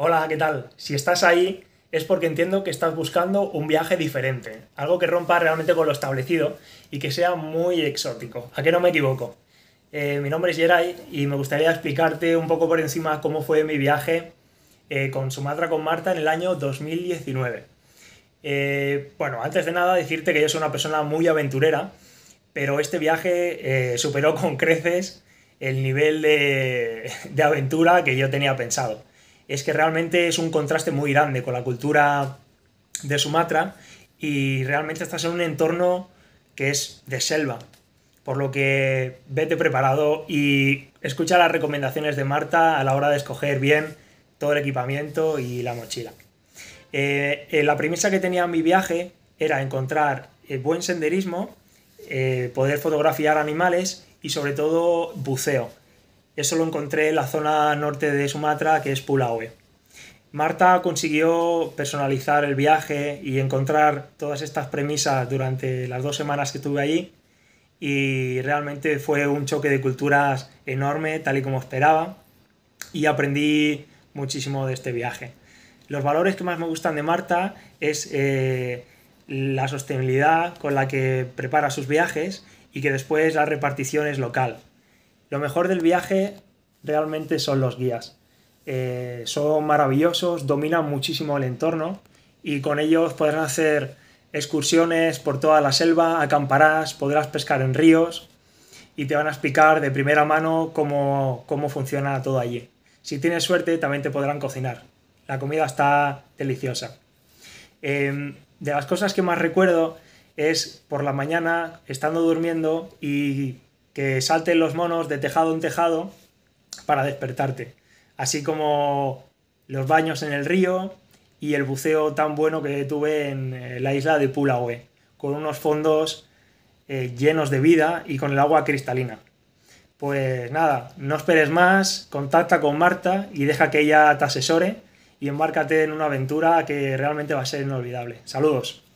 Hola, ¿qué tal? Si estás ahí es porque entiendo que estás buscando un viaje diferente, algo que rompa realmente con lo establecido y que sea muy exótico. ¿A qué no me equivoco? Eh, mi nombre es Geray y me gustaría explicarte un poco por encima cómo fue mi viaje eh, con Sumatra con Marta en el año 2019. Eh, bueno, antes de nada decirte que yo soy una persona muy aventurera, pero este viaje superó con creces el nivel de aventura que yo tenía pensado es que realmente es un contraste muy grande con la cultura de Sumatra y realmente estás en un entorno que es de selva. Por lo que vete preparado y escucha las recomendaciones de Marta a la hora de escoger bien todo el equipamiento y la mochila. Eh, eh, la premisa que tenía en mi viaje era encontrar eh, buen senderismo, poder fotografiar animales y sobre todo buceo eso lo encontré en la zona norte de Sumatra, que es Pulaue. Marta consiguió personalizar el viaje y encontrar todas estas premisas durante las dos semanas que estuve allí y realmente fue un choque de culturas enorme, tal y como esperaba, y aprendí muchísimo de este viaje. Los valores que más me gustan de Marta es eh, la sostenibilidad con la que prepara sus viajes y que después la repartición es local. Lo mejor del viaje realmente son los guías. Eh, son maravillosos, dominan muchísimo el entorno y con ellos podrás hacer excursiones por toda la selva, acamparás, podrás pescar en ríos y te van a explicar de primera mano cómo, funciona todo allí. Si tienes suerte, también te podrán cocinar. La comida está deliciosa. Em, de las cosas que más recuerdo es por la mañana, estando durmiendo y que salten los monos de tejado en tejado para despertarte. Así como los baños en el río y el buceo tan bueno que tuve en eh, la isla de Pulaue, con unos fondos eh, llenos de vida y con el agua cristalina. Pues nada, no esperes más, contacta con Marta y deja que ella te asesore y embárcate en una aventura que realmente va a ser inolvidable. Saludos.